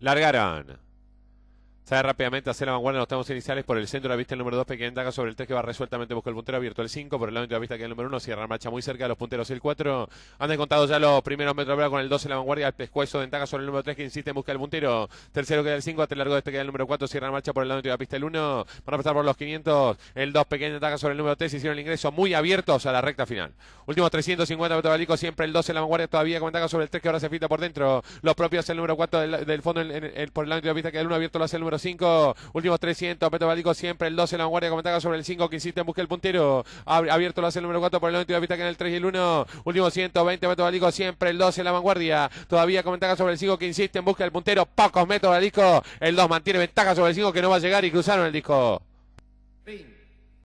largaron. Sale rápidamente hacia la vanguardia en los tramos iniciales por el centro de la vista el número 2, pequeña ataca sobre el 3 que va resueltamente busca el puntero abierto el 5, por el lado de la vista que el número 1, cierra marcha muy cerca de los punteros el 4, han descontado ya los primeros metros con el 12 en la vanguardia, el pescuezo de Entaga sobre el número 3 que insiste en busca el puntero, tercero queda el 5, hasta el largo de este queda el número 4, cierra marcha por el lado de la pista el 1, van a pasar por los 500, el 2 pequeña ataca sobre el número 3, hicieron el ingreso muy abiertos a la recta final. Último 350 metros siempre el 12 en la vanguardia todavía con sobre el 3 que ahora se fita por dentro, los propios el número 4 del, fondo por el lado de la pista que el 1 abierto lo hace el número 5, último 300, Petro Valico siempre el 2 en la vanguardia, comentaga sobre el 5 que insiste en buscar el puntero, abierto lo hace el número 4 por el 90 de pista que en el 3 y el 1, último 120, Petro Valico siempre el 2 en la vanguardia, todavía comentaga sobre el 5 que insiste en buscar el puntero, pocos metros Valico, el 2 mantiene ventaja sobre el 5 que no va a llegar y cruzaron el disco.